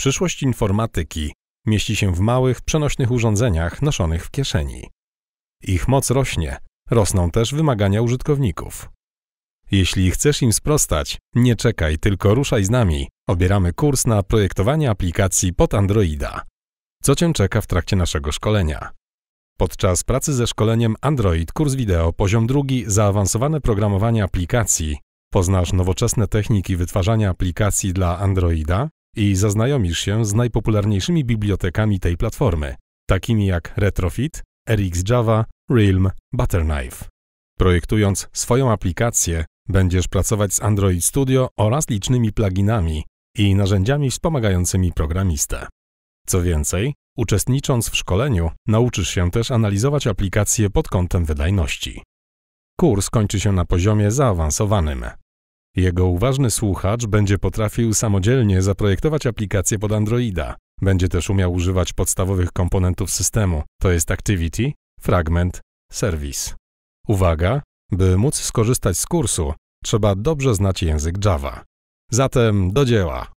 Przyszłość informatyki mieści się w małych, przenośnych urządzeniach noszonych w kieszeni. Ich moc rośnie, rosną też wymagania użytkowników. Jeśli chcesz im sprostać, nie czekaj, tylko ruszaj z nami. Obieramy kurs na projektowanie aplikacji pod Androida. Co Cię czeka w trakcie naszego szkolenia? Podczas pracy ze szkoleniem Android Kurs Wideo Poziom drugi Zaawansowane programowanie aplikacji poznasz nowoczesne techniki wytwarzania aplikacji dla Androida, i zaznajomisz się z najpopularniejszymi bibliotekami tej platformy, takimi jak Retrofit, RxJava, Realm, Butterknife. Projektując swoją aplikację, będziesz pracować z Android Studio oraz licznymi pluginami i narzędziami wspomagającymi programistę. Co więcej, uczestnicząc w szkoleniu, nauczysz się też analizować aplikacje pod kątem wydajności. Kurs kończy się na poziomie zaawansowanym. Jego uważny słuchacz będzie potrafił samodzielnie zaprojektować aplikację pod Androida. Będzie też umiał używać podstawowych komponentów systemu, to jest Activity, Fragment, Service. Uwaga! By móc skorzystać z kursu, trzeba dobrze znać język Java. Zatem do dzieła!